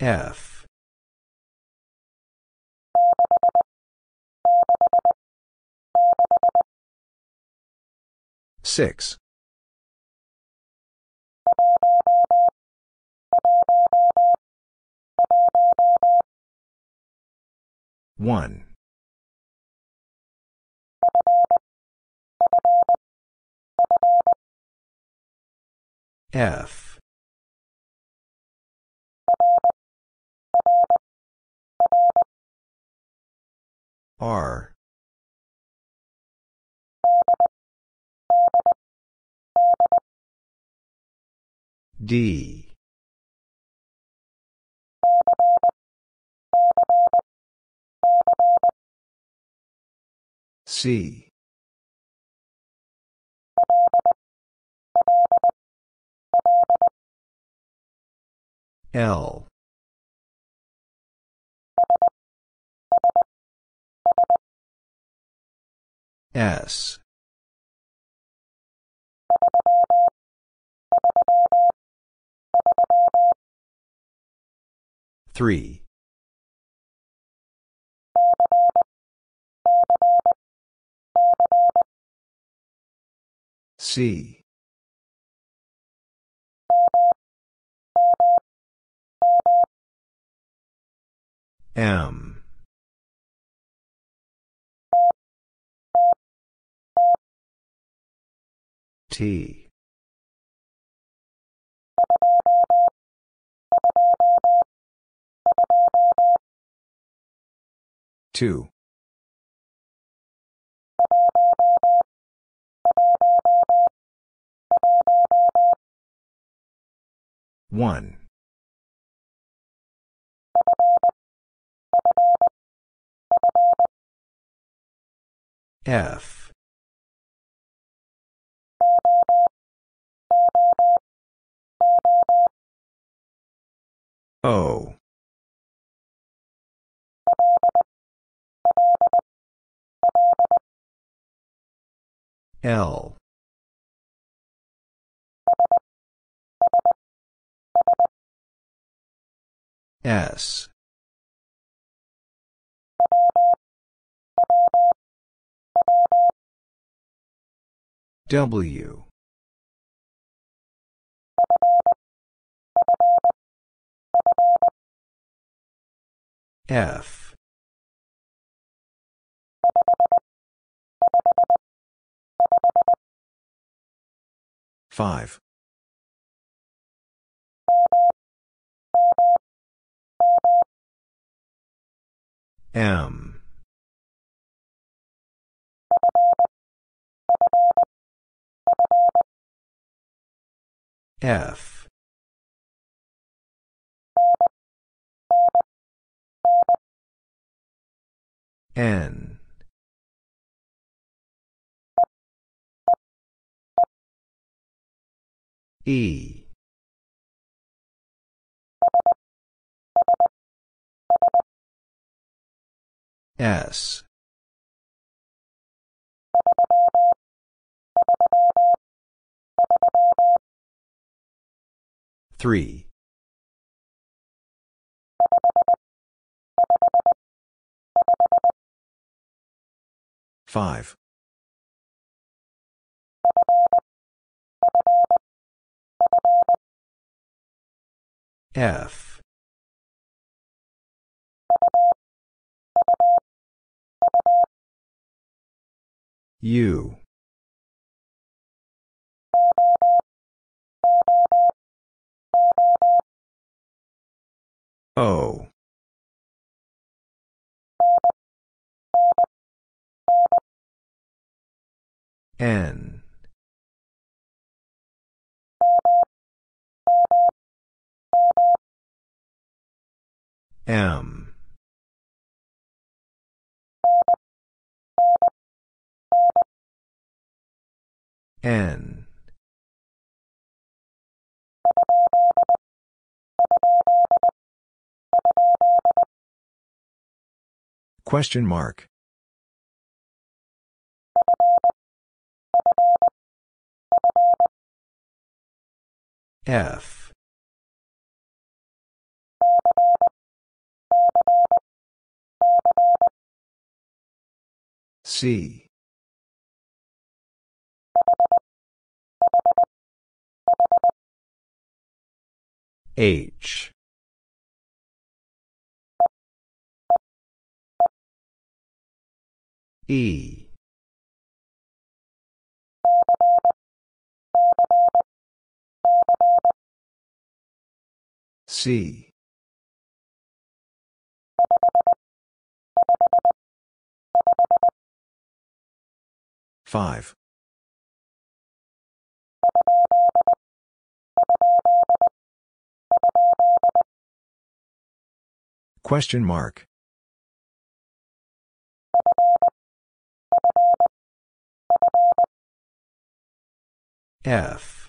F six one F R D C L S three C M Two. One. F O. L. S. W. F five M F N. E. S. Three. Five. F. U. O. N M N Question mark F C H E C. Five. Question mark. F.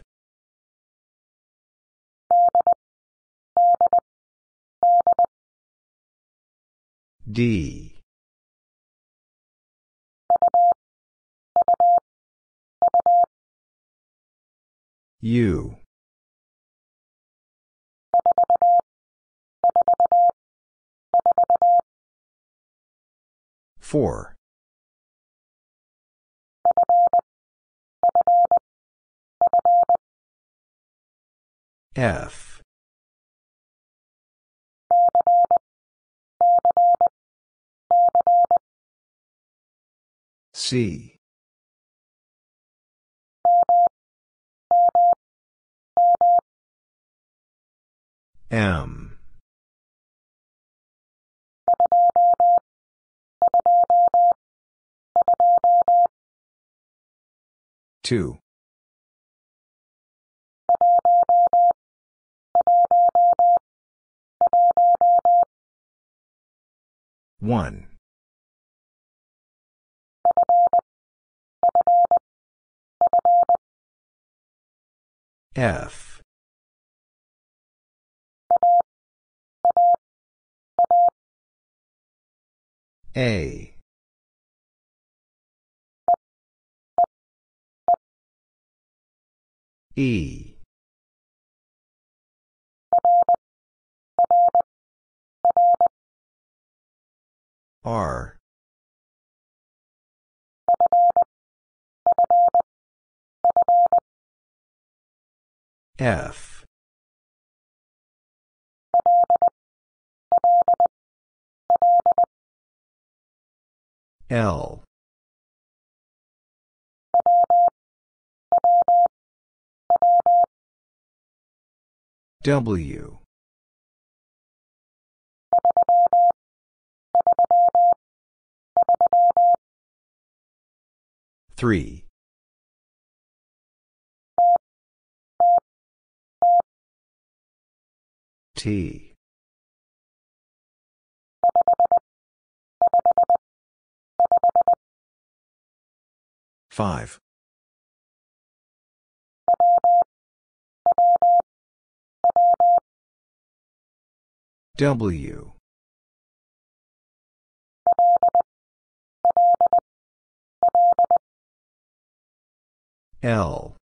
D. U. Four. F. C. M. Two. One. F A E R F L W three Tea. Five. W. L.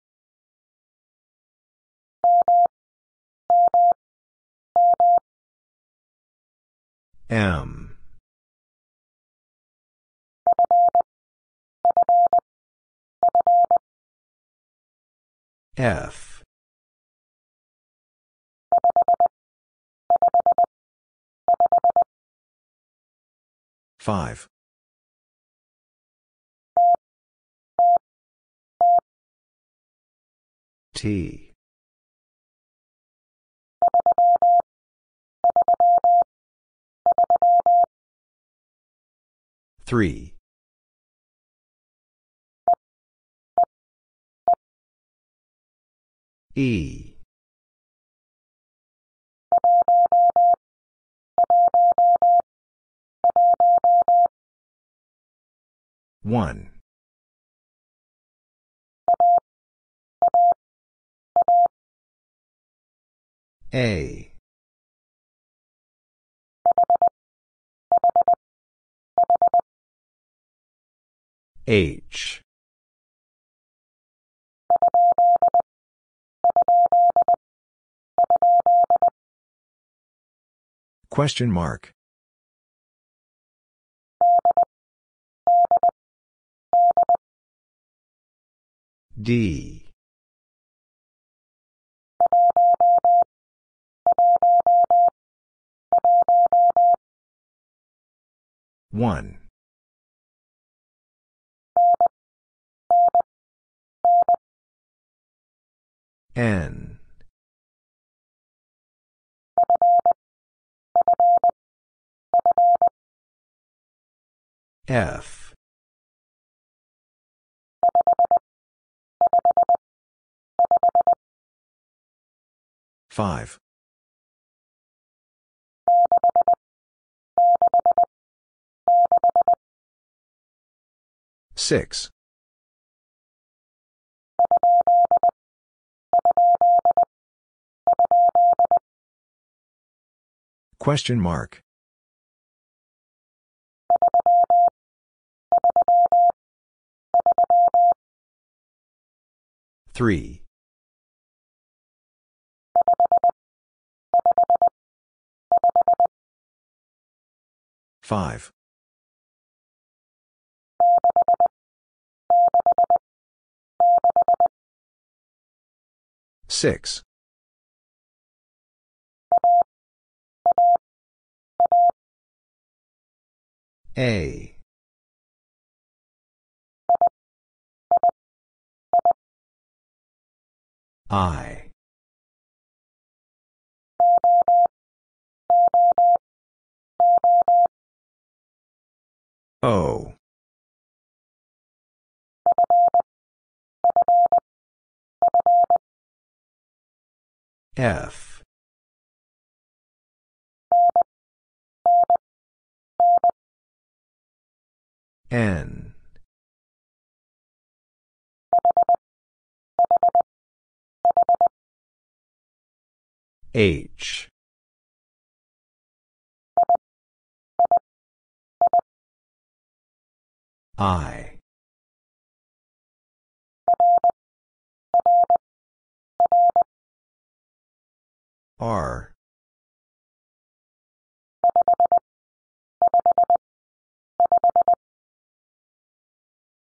M. F. Five. T. Three. E. One. A. H Question mark. D. One. N. F. Five. Six. Question mark. Three. Five. 6. 6. A. I. O. F N H I R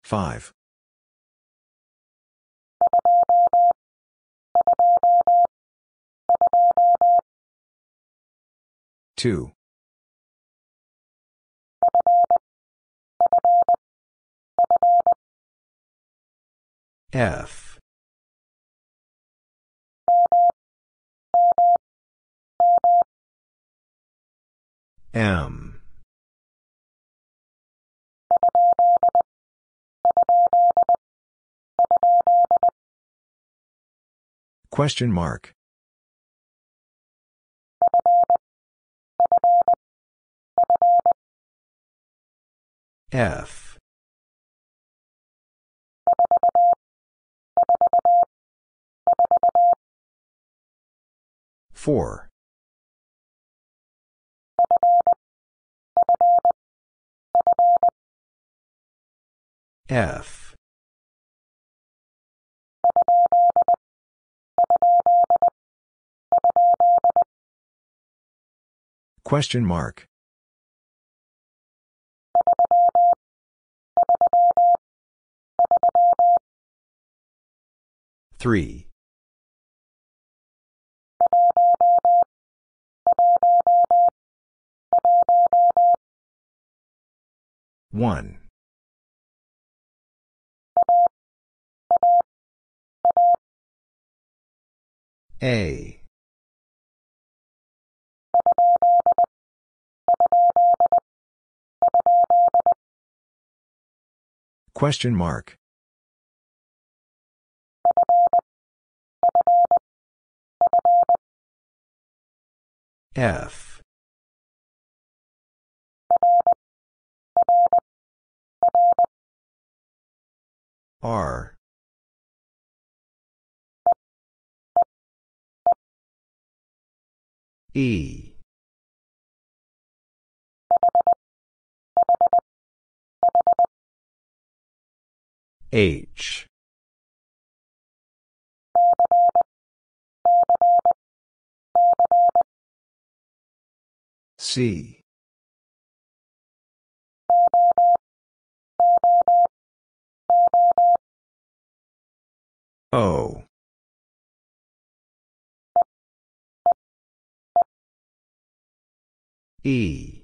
Five. Two. F. M. Question mark. F. Four. F Question mark Three 1. 1. A. Question mark. F. R E H C O. E.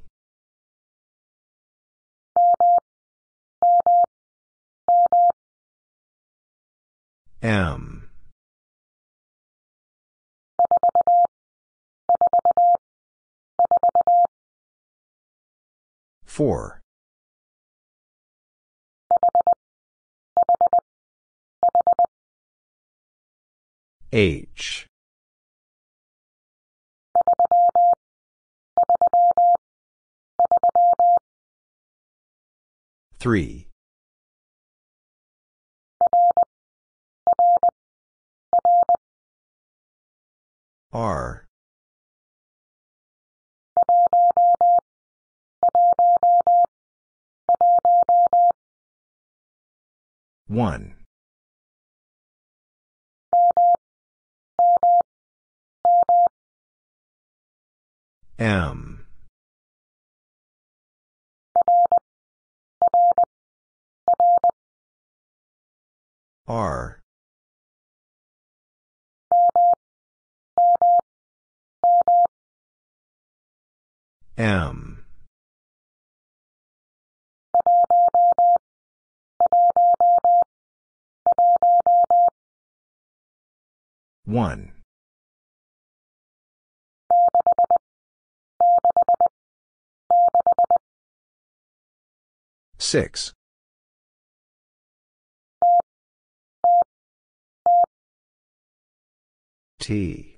M. Four. H three R one M. R. M. 1. 6. T.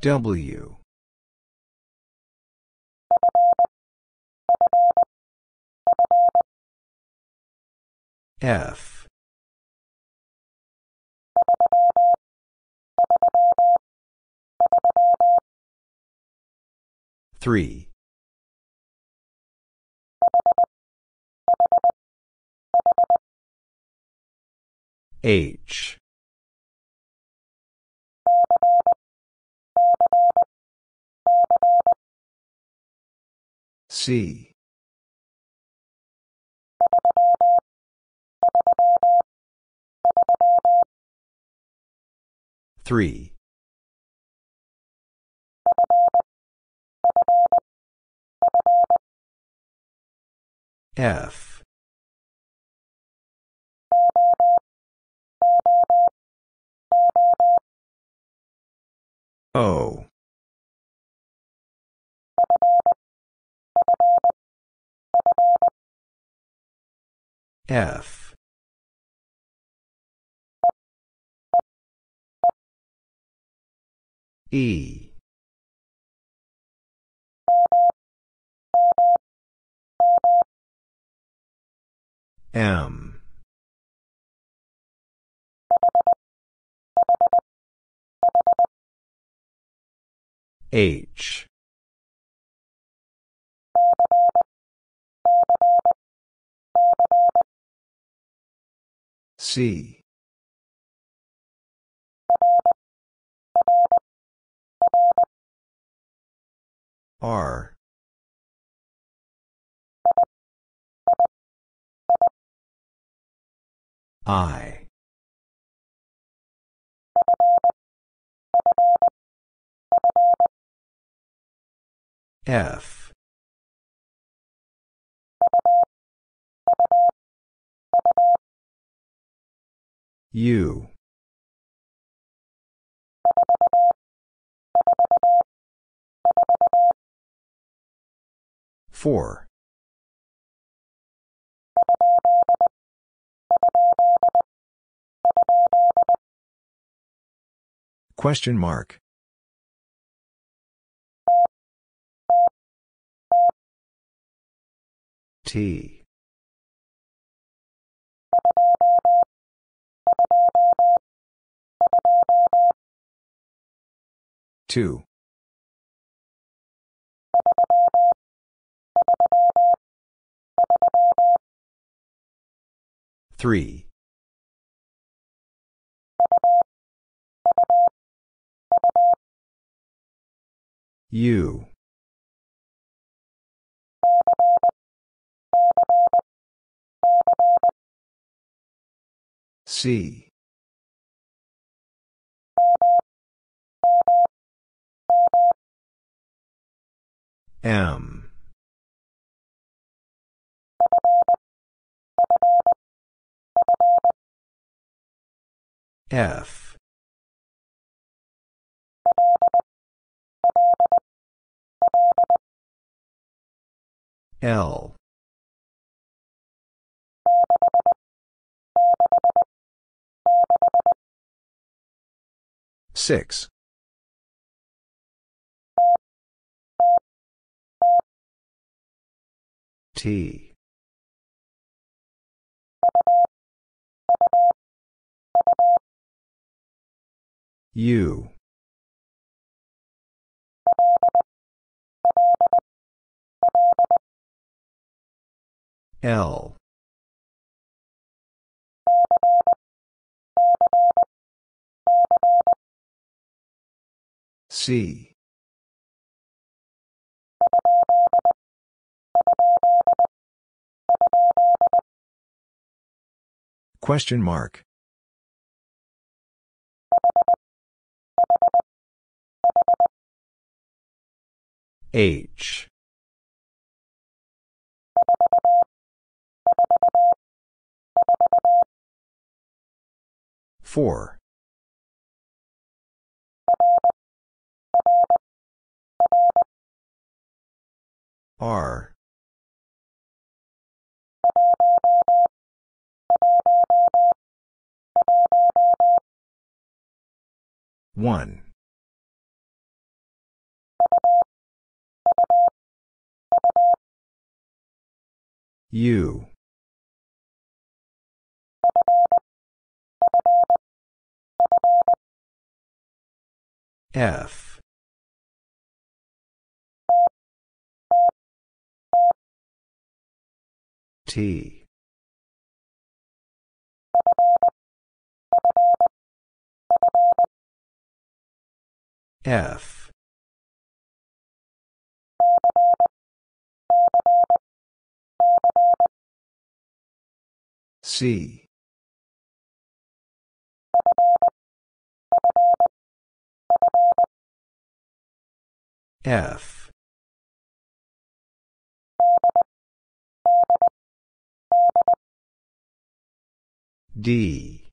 W. F three H C Three. F. O. F. E. M. H. C. R I F U Four. Question mark. T. Two. Three. U. C. M. F L six T U L C Question mark H four R one U F T F C. F. D.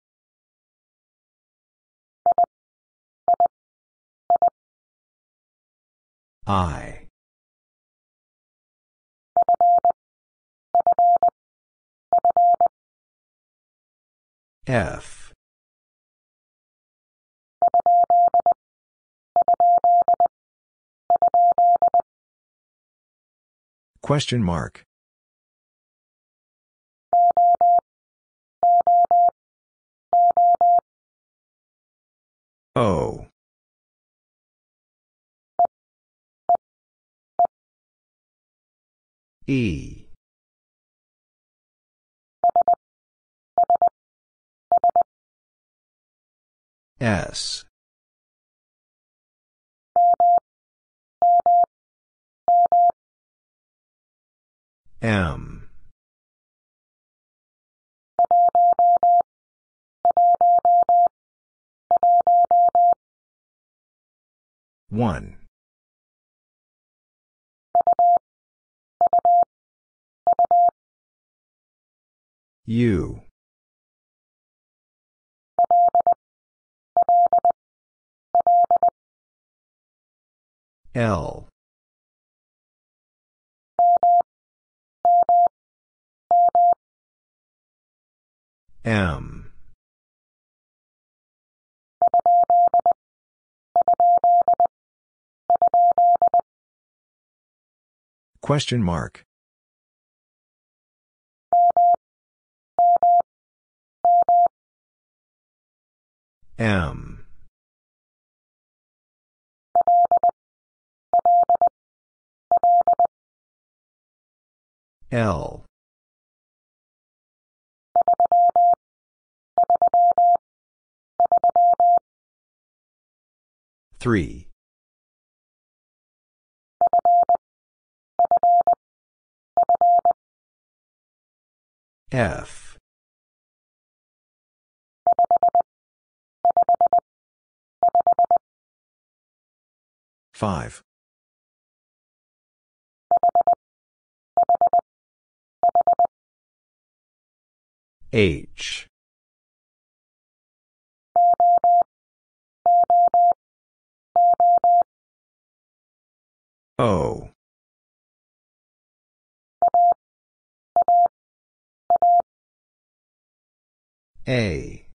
I. F Question mark O E S. M. One. U. L M Question mark M L three F five H O A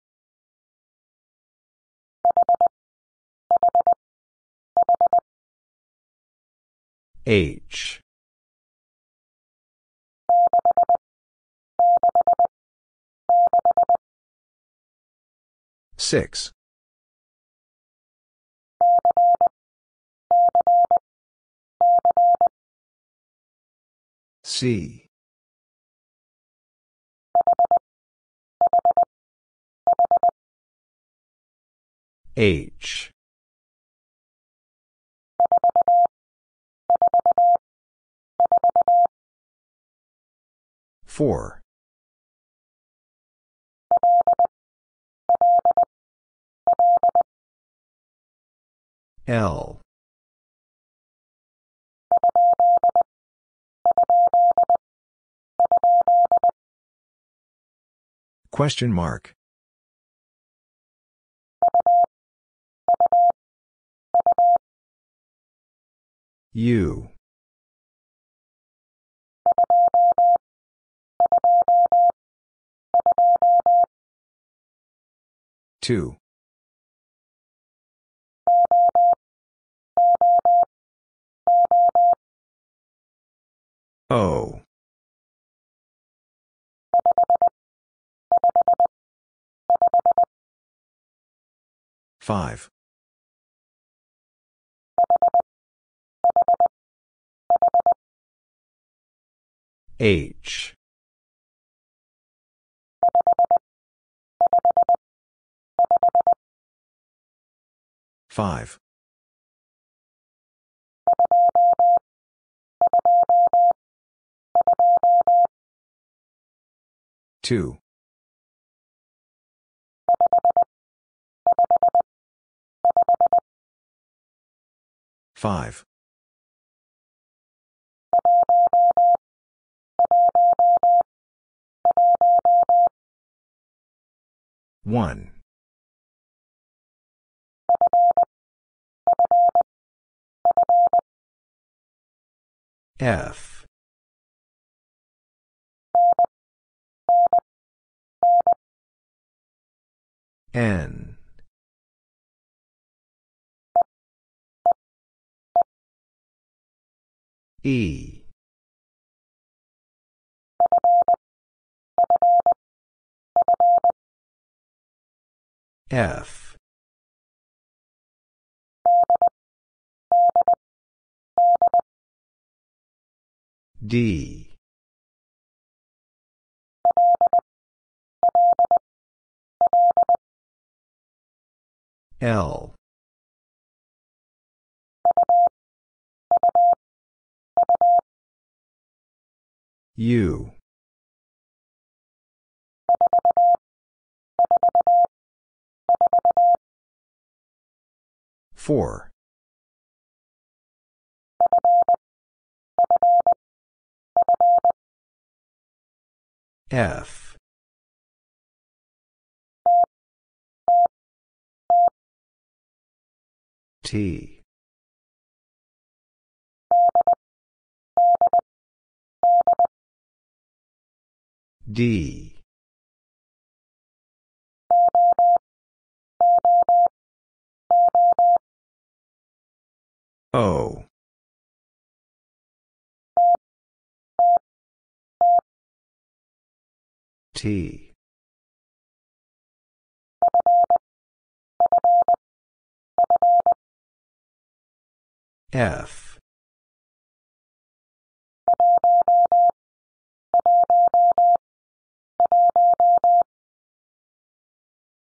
H Six. C. H. Four. L Question mark. U. Two. O. H. Five. Two. Five. One. F N E F D. L. U. Four. F T D O Guarantee. F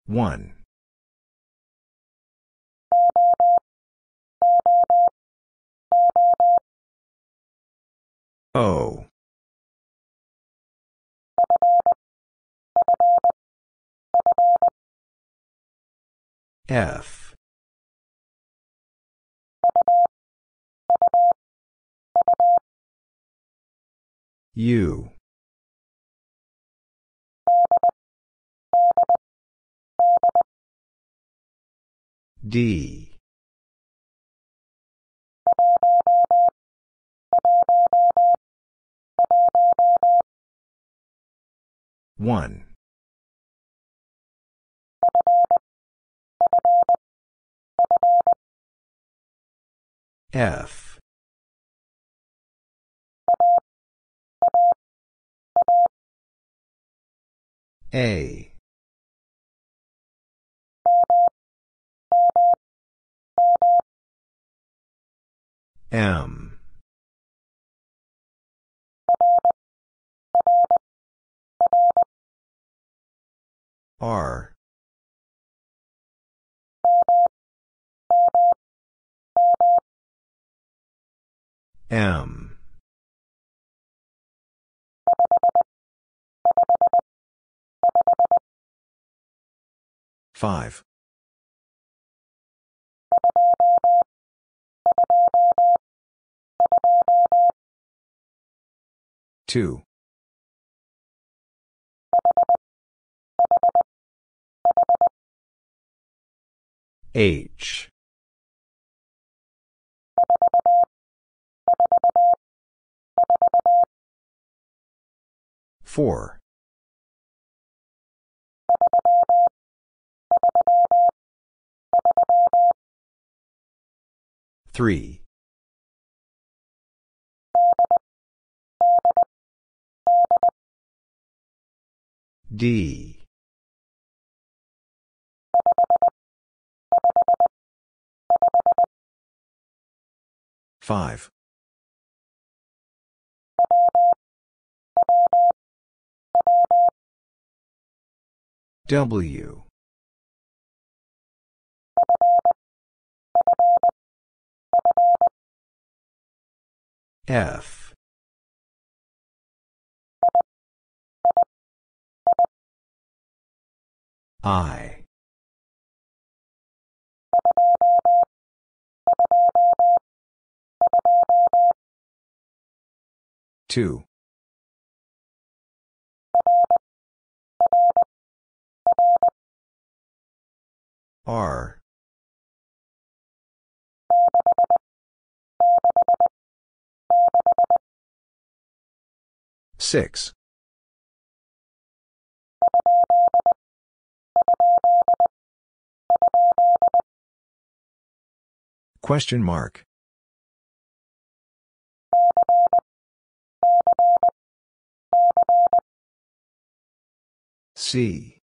one O F U D One F A M R M. Five. Two. H Four. Three. D. Five. W F I two R Six. Question mark. C.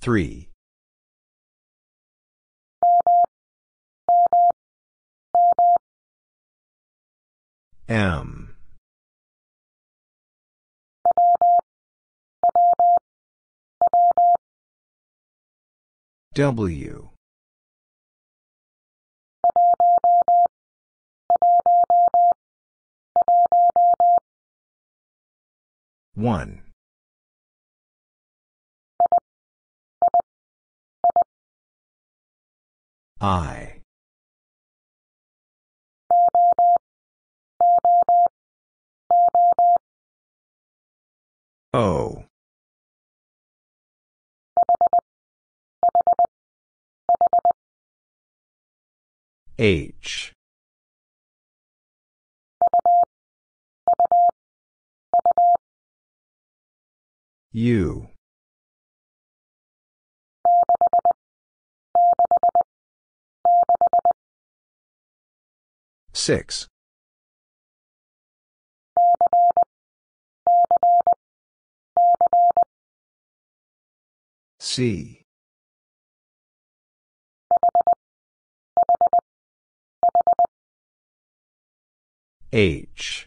Three. M. W. 1. 1. I. O. H. U Six. C. H.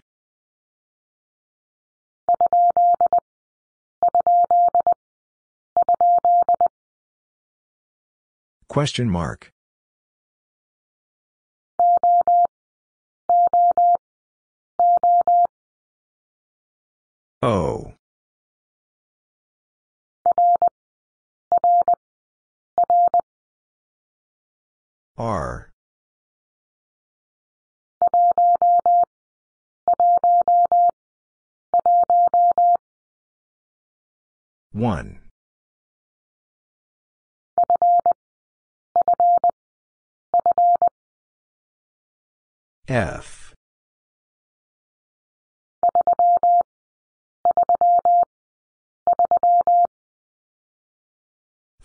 Question mark. O. R. 1. F.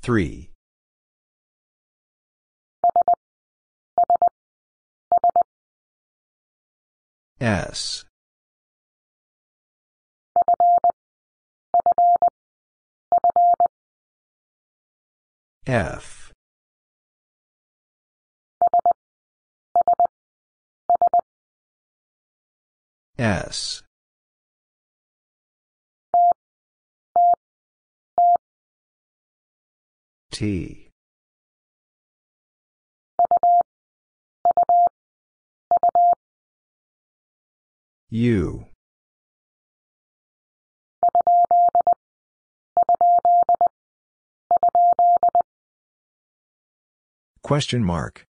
Three. S. F S T U Question mark.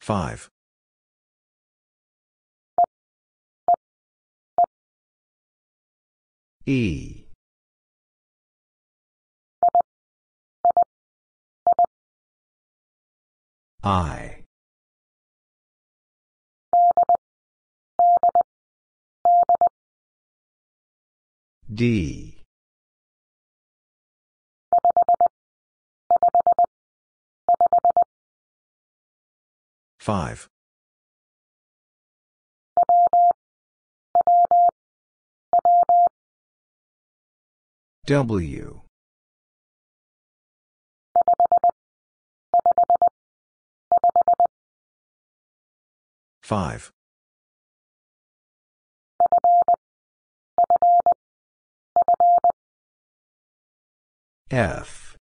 Five. E. I. D. Five. W. Five. F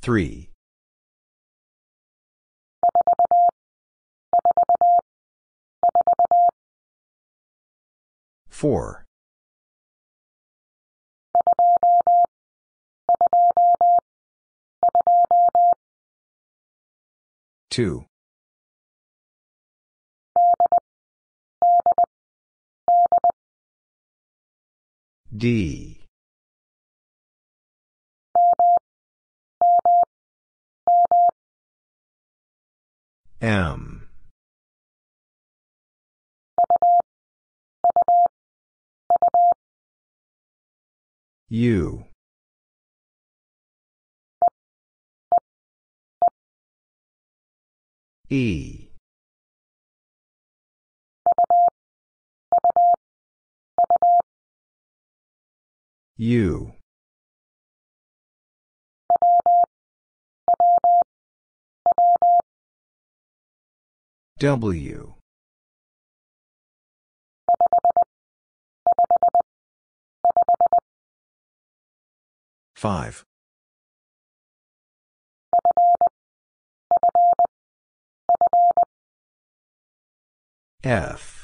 three four two D M U E U W Five. F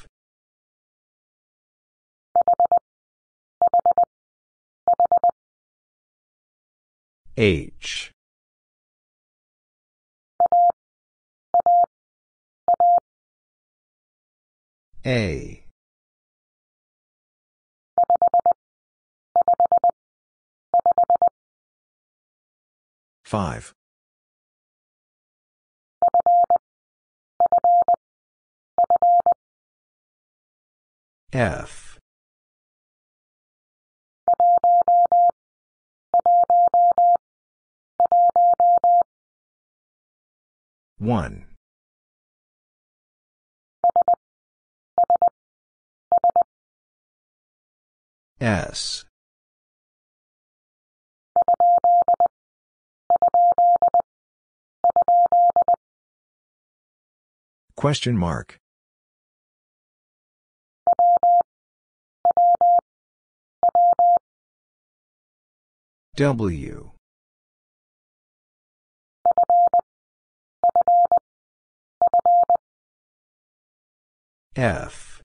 H A five F 1. 1. S. Question mark. W. F.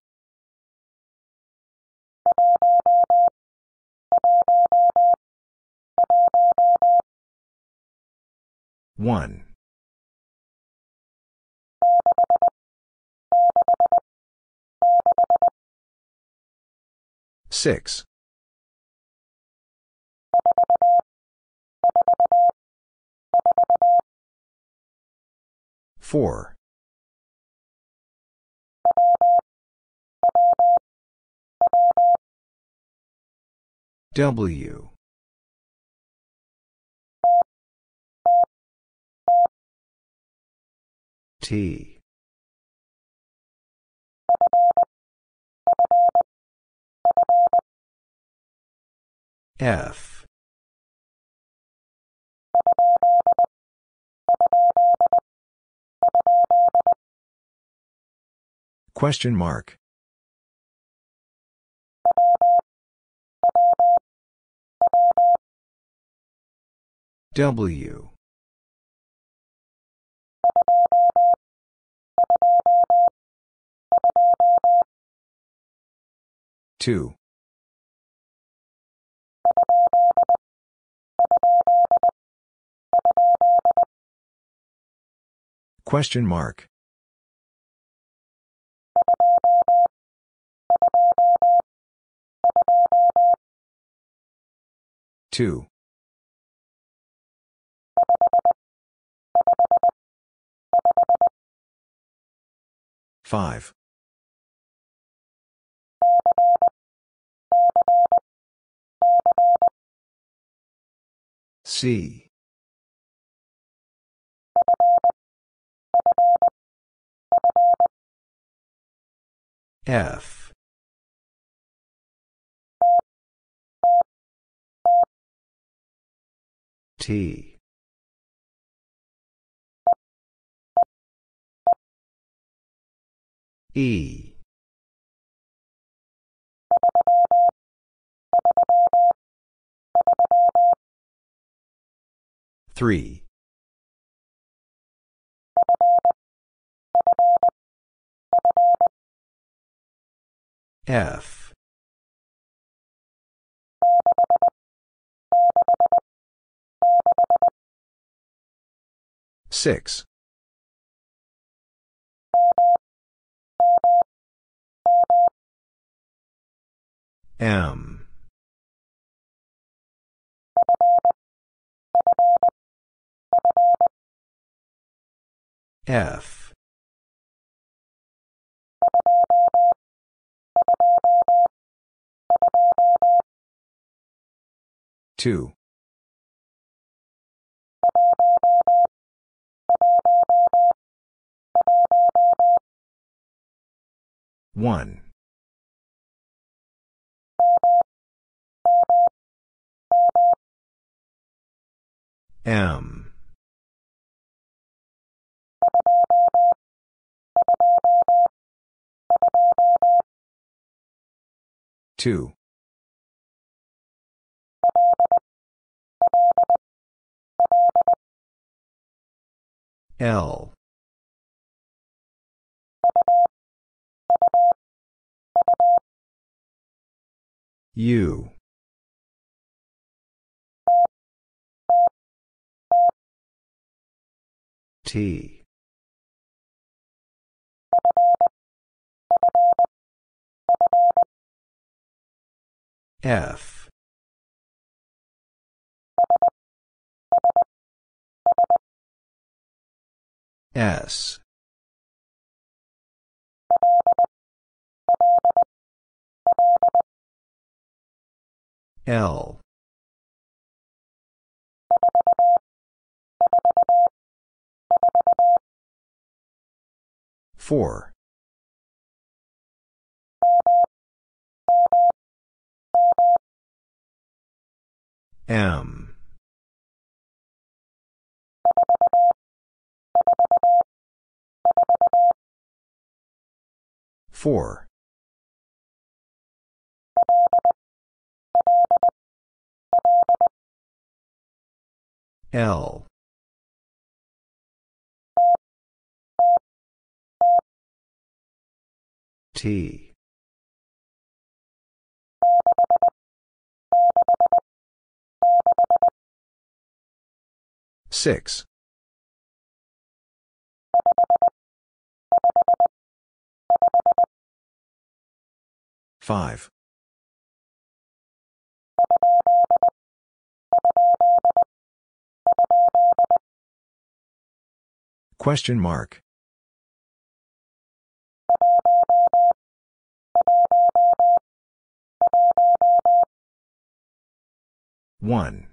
One. Six. Four. W T F Question mark W two Question mark Two. Five. C. F. T. E. Three. F 6. 6. M. F. Two. 1. M. Two. L. U T F S L four M four L T six five Question mark. One.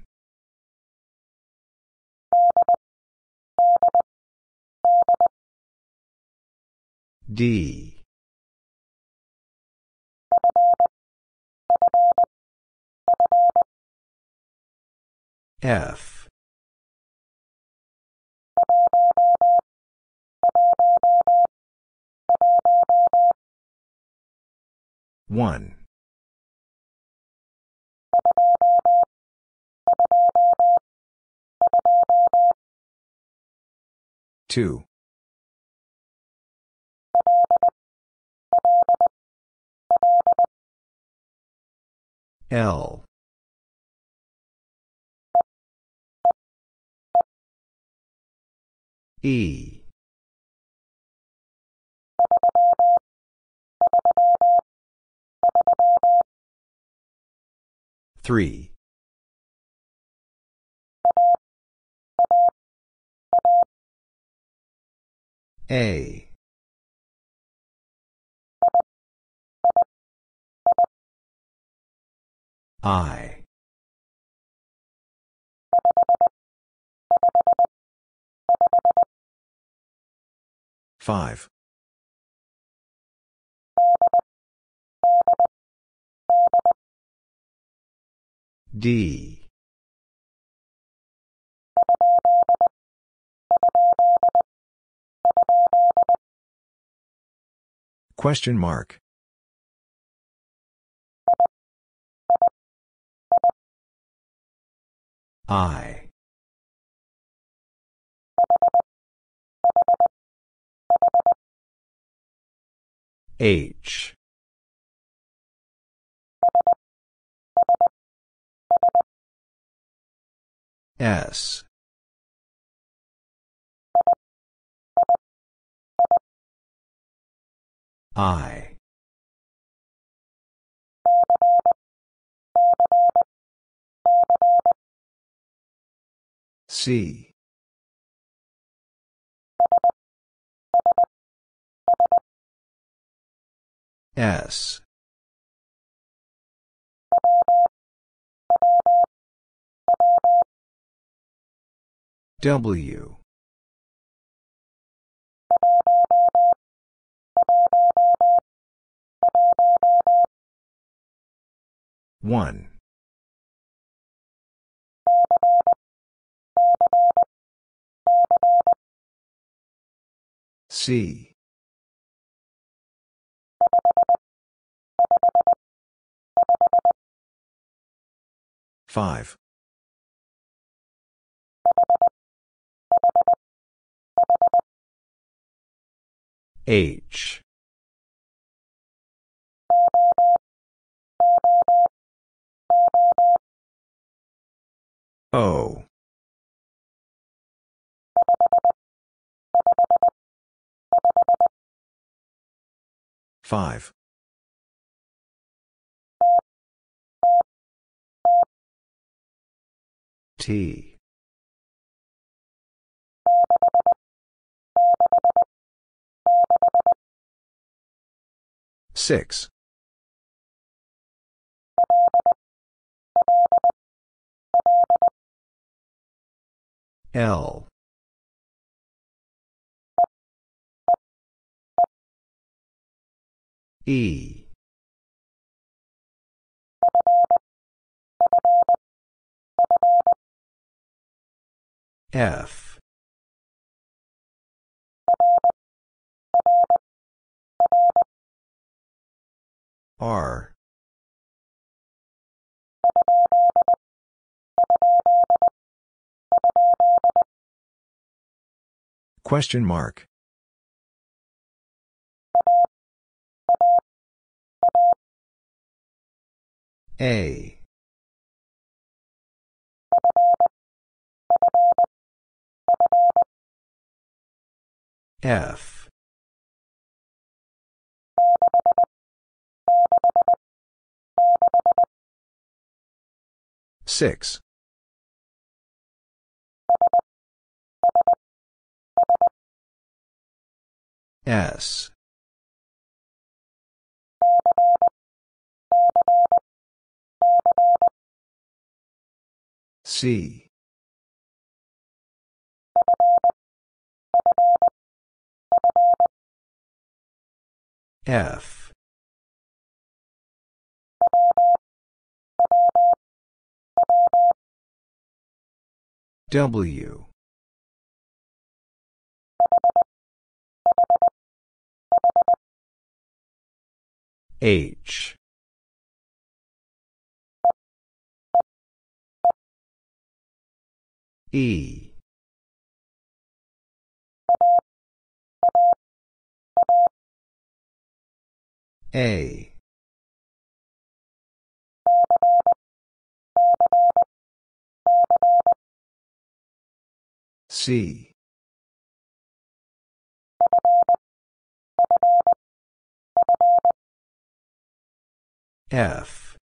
D F one two L E. Three. A. I. 5. 5. D. Question mark. I. H S I C S. W. One. C. 5. 5. H. O. Five. T. Six. L. E. F R Question mark. A. F six S C F W H E A. C. F.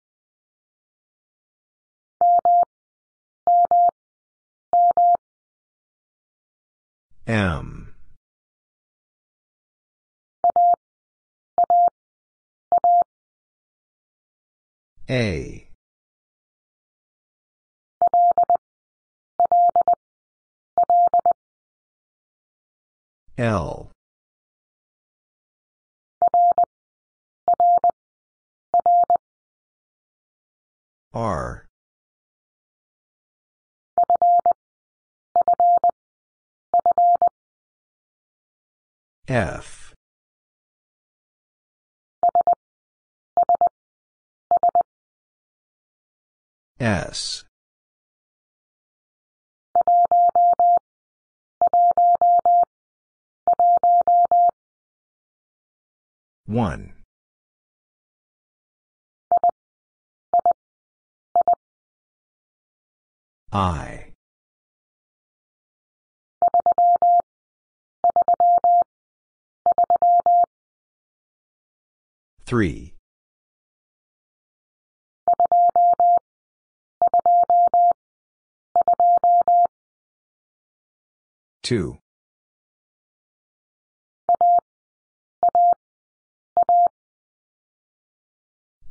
M. A. L. R. F. S. One. I. Three. Two.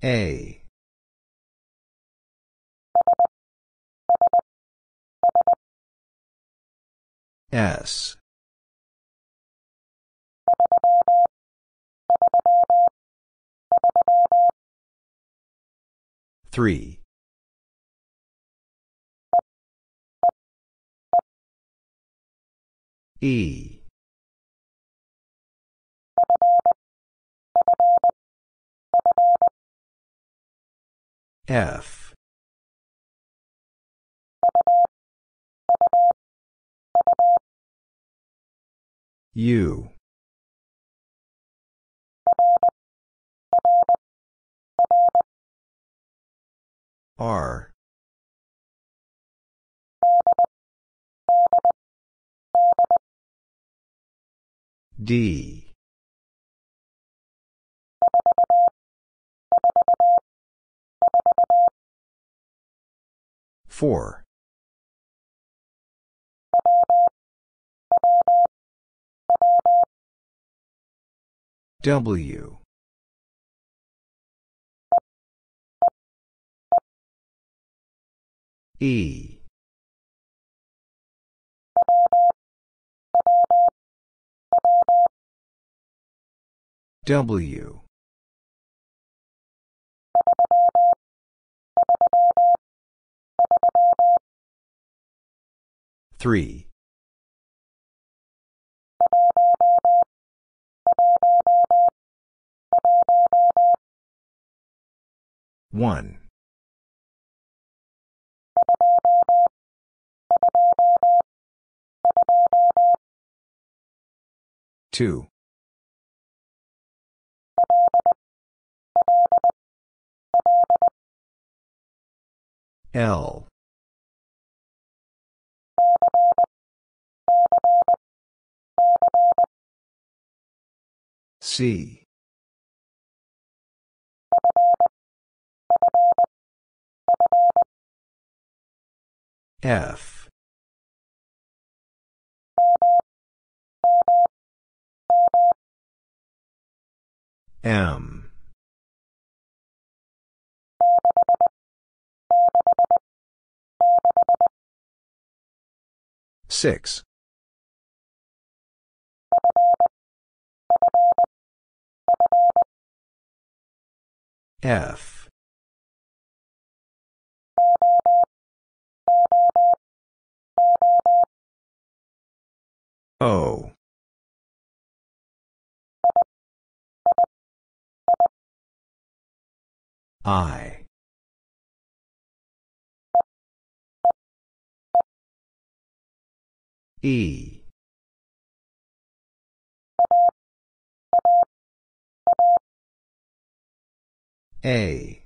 A. S. Three. E. F. U. R. D. Four. W. E. W three one 2. L C F M. Six. F. O. I. E. A.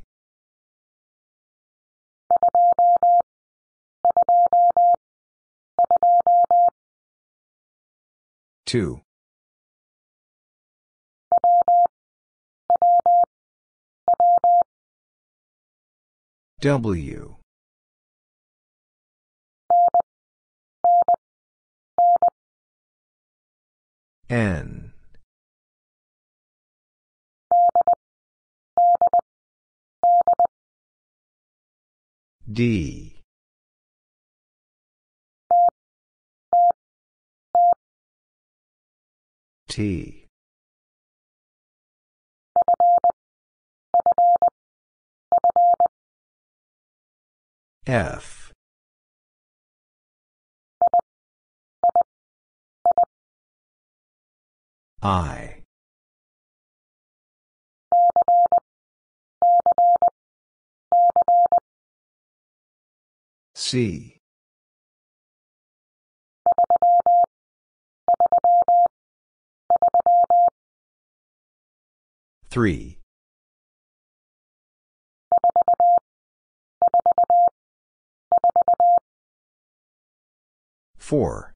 Two. W N D T F I C Three Four.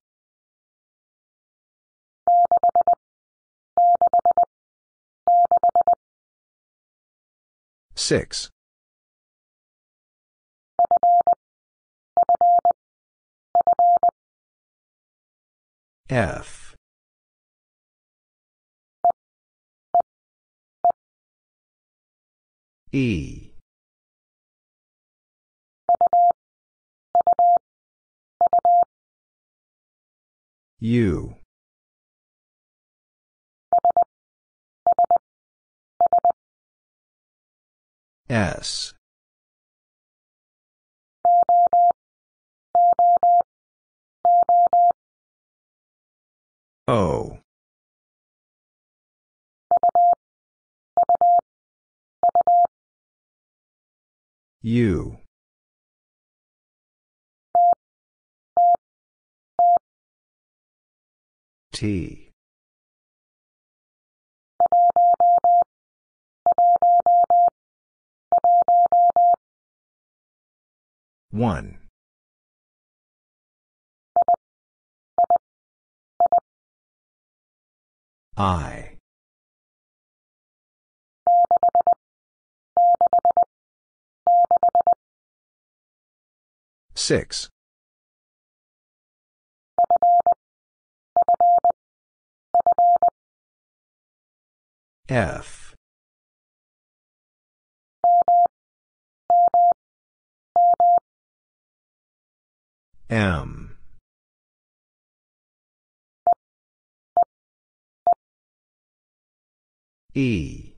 Six. F. E. U S O U Tea. One. I. Six. F M E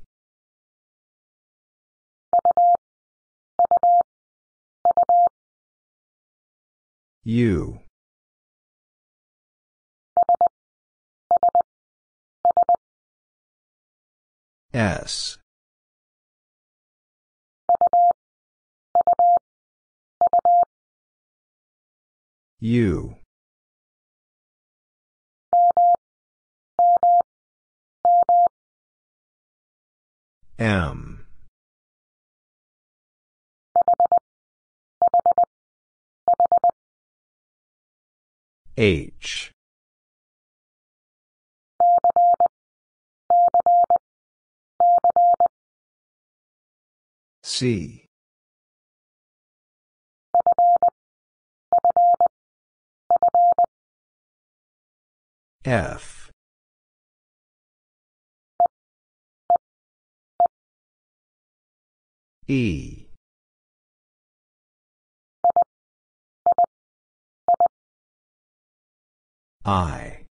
U S. U. M. H. C. F. E. I.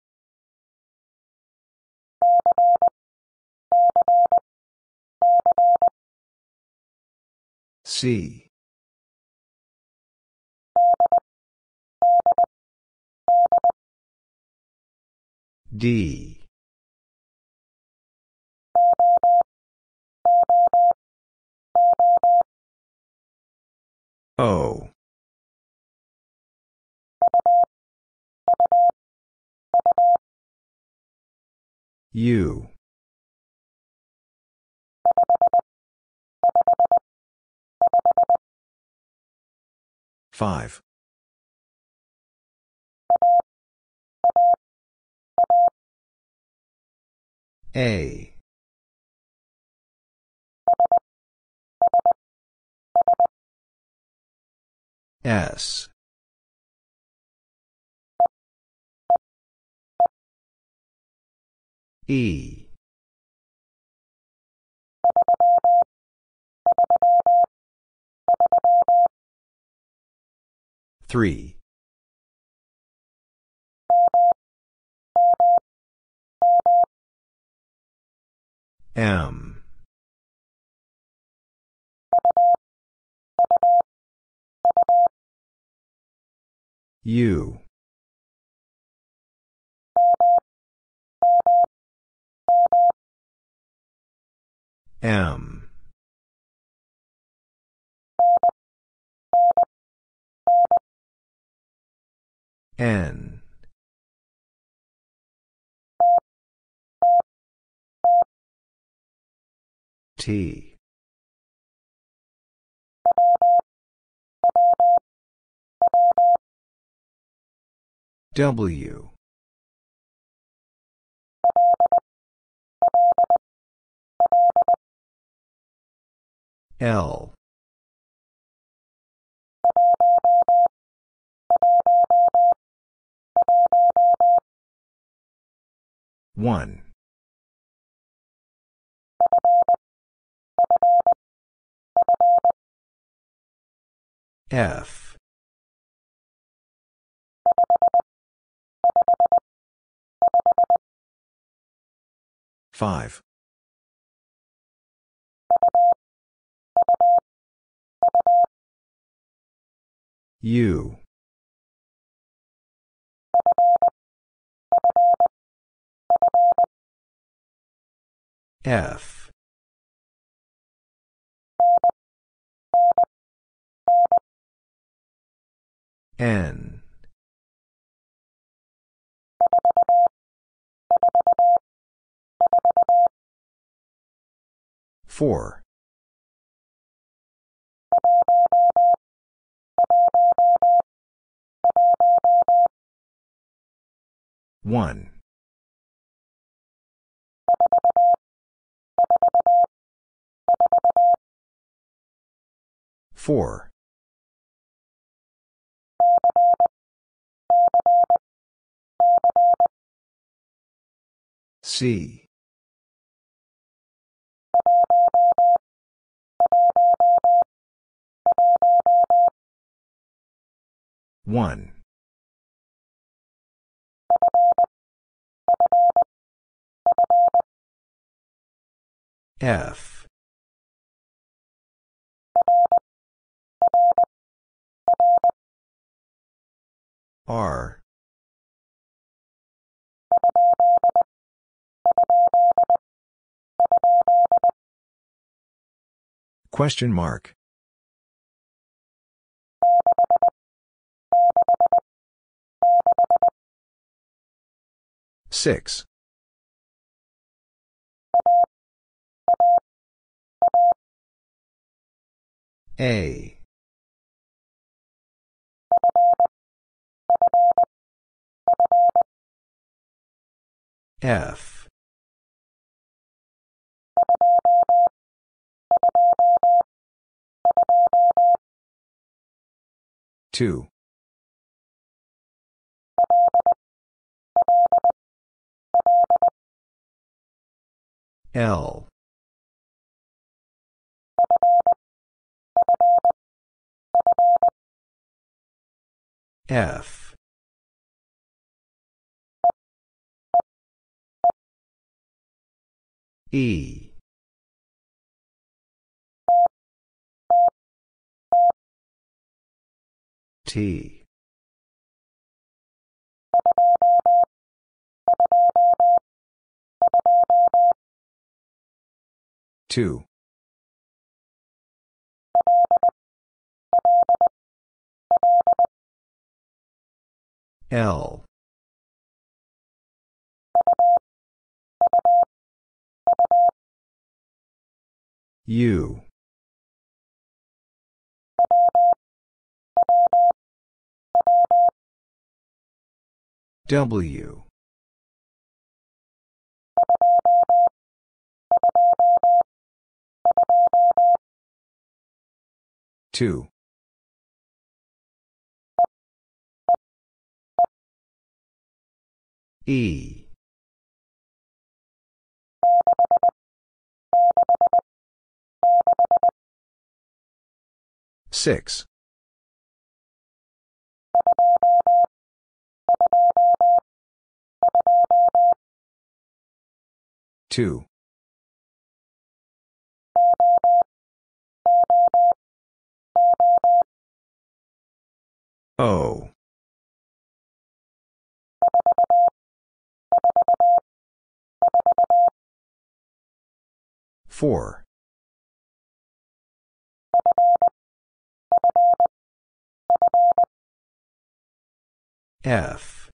C. D. O. U. Five. A. S. E. Three. M. U. M. N T W L 1. F. Five. U F N four one Four. C. One. F. R Question mark Six A. F. Two. L. F E T two L U W two E. Six. Two. O. Four. F.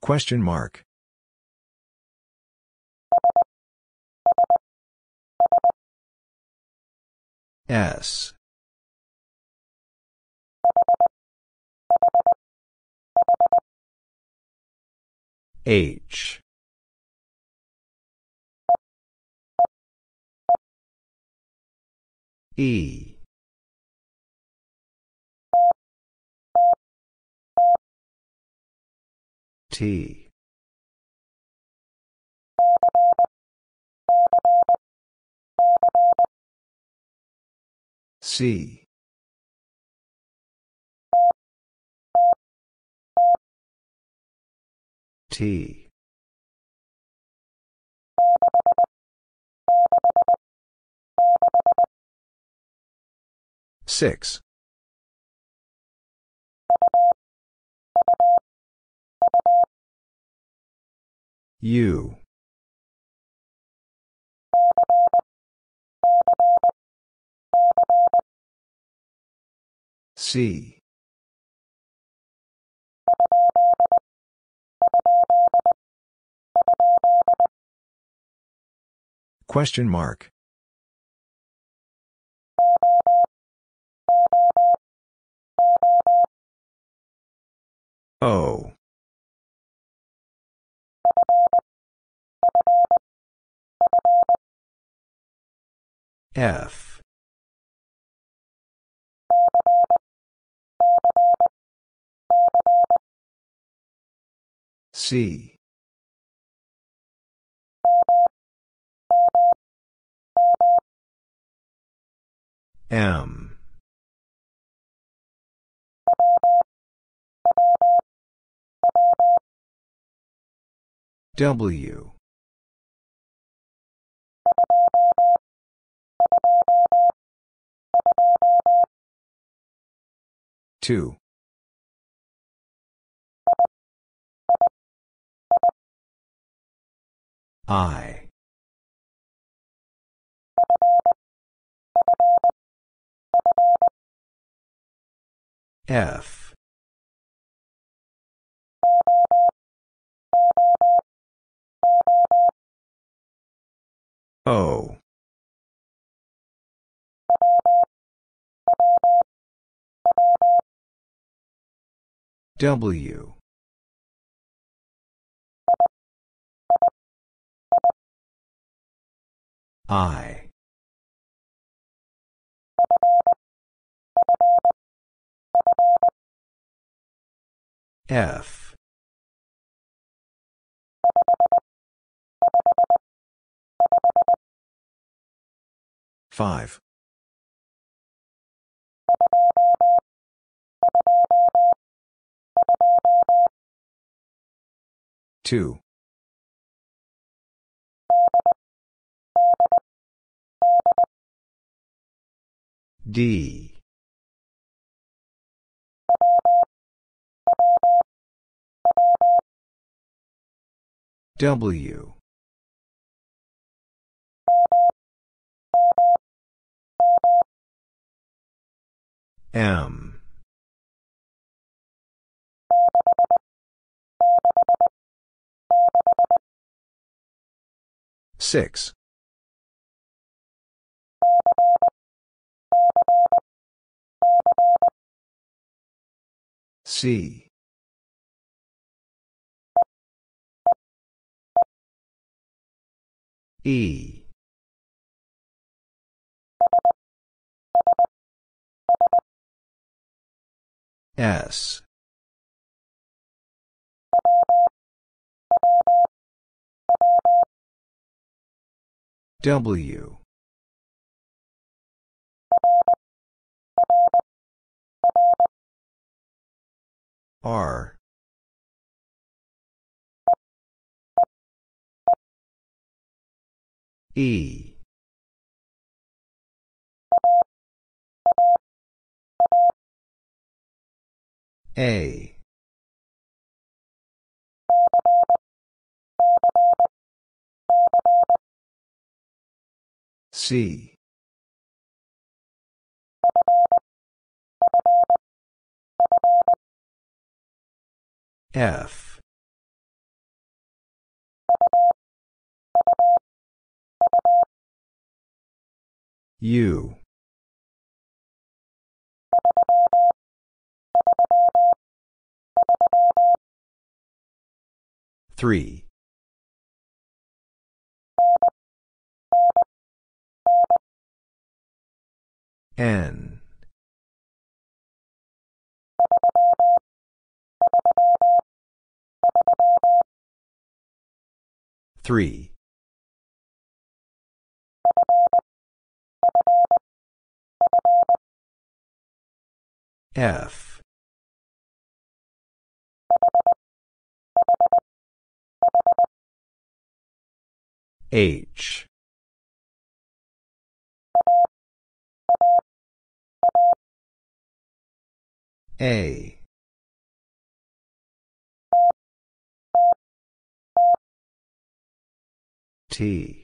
Question mark. S. H E T C T. Six. U. C. Question mark. O. F. C. M. W. Two. I. F O W I F five two D W M Six. C. E. S. W. R. E. A. C. F. U three N three F H A T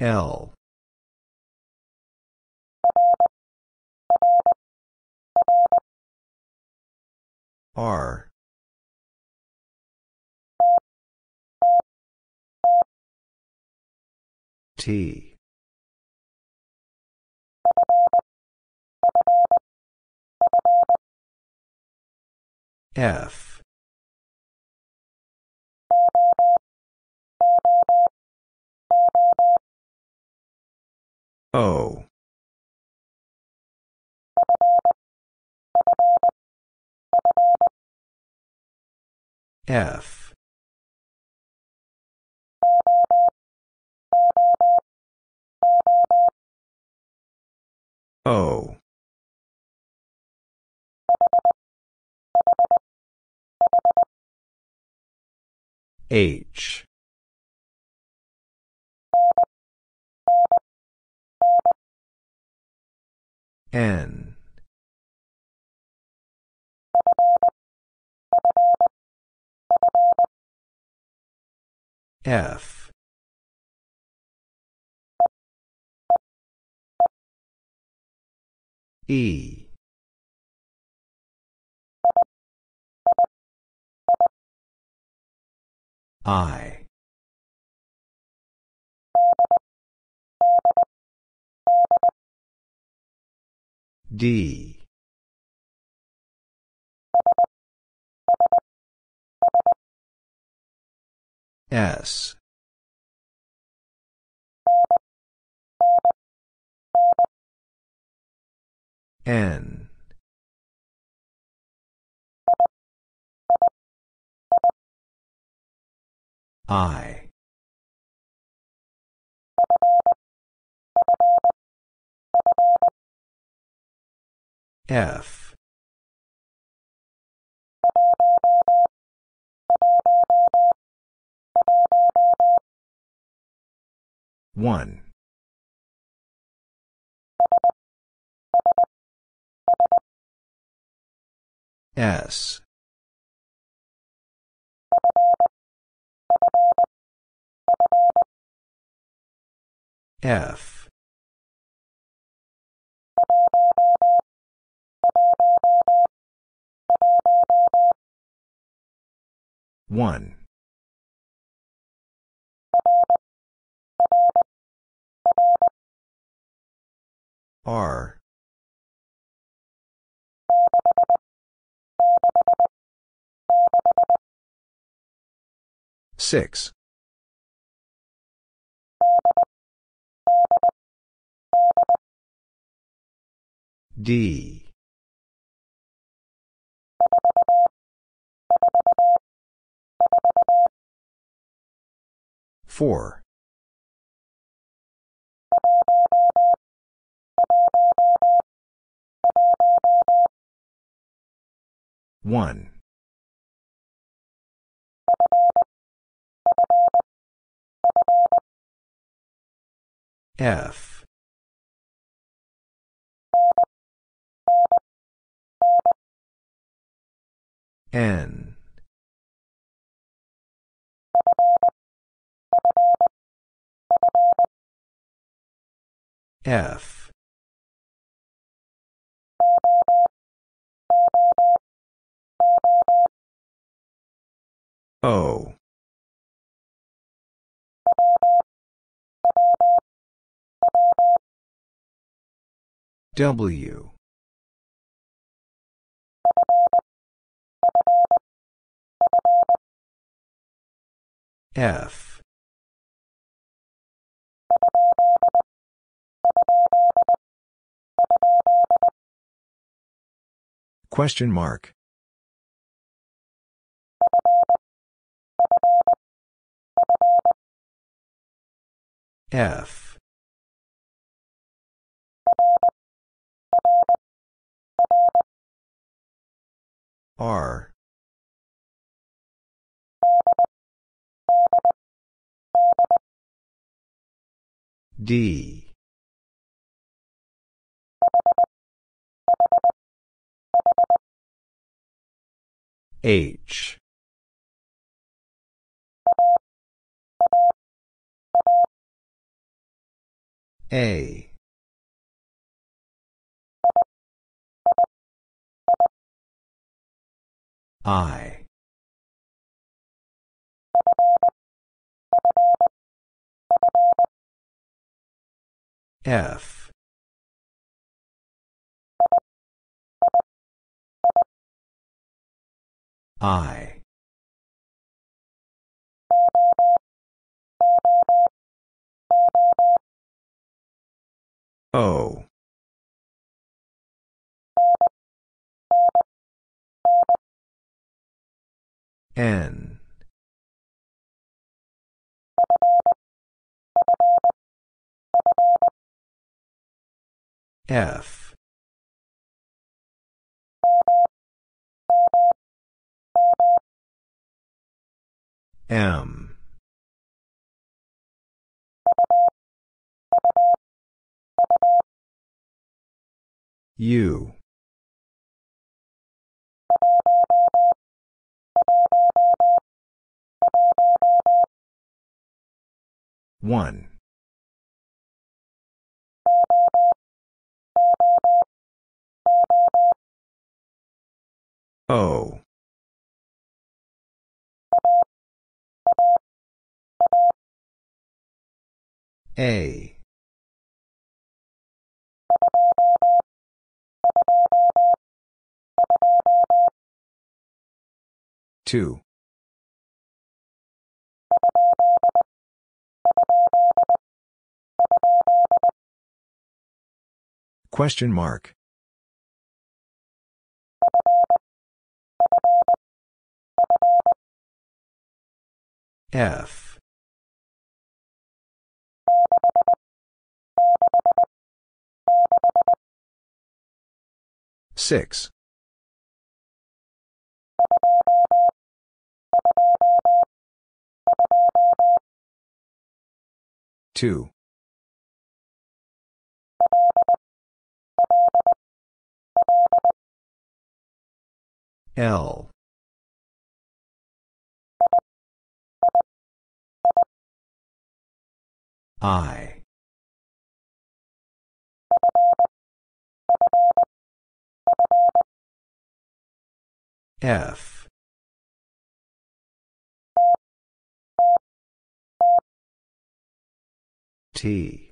L R T F O F O H N. F. E. I. D. S. N. I. F one S F One. R. Six. D. Four. One. F N. F. O. W. F Question mark F R D. H. A. I. F I O N F M U One O. A. Two. Question mark. F. Six. Two. L I F T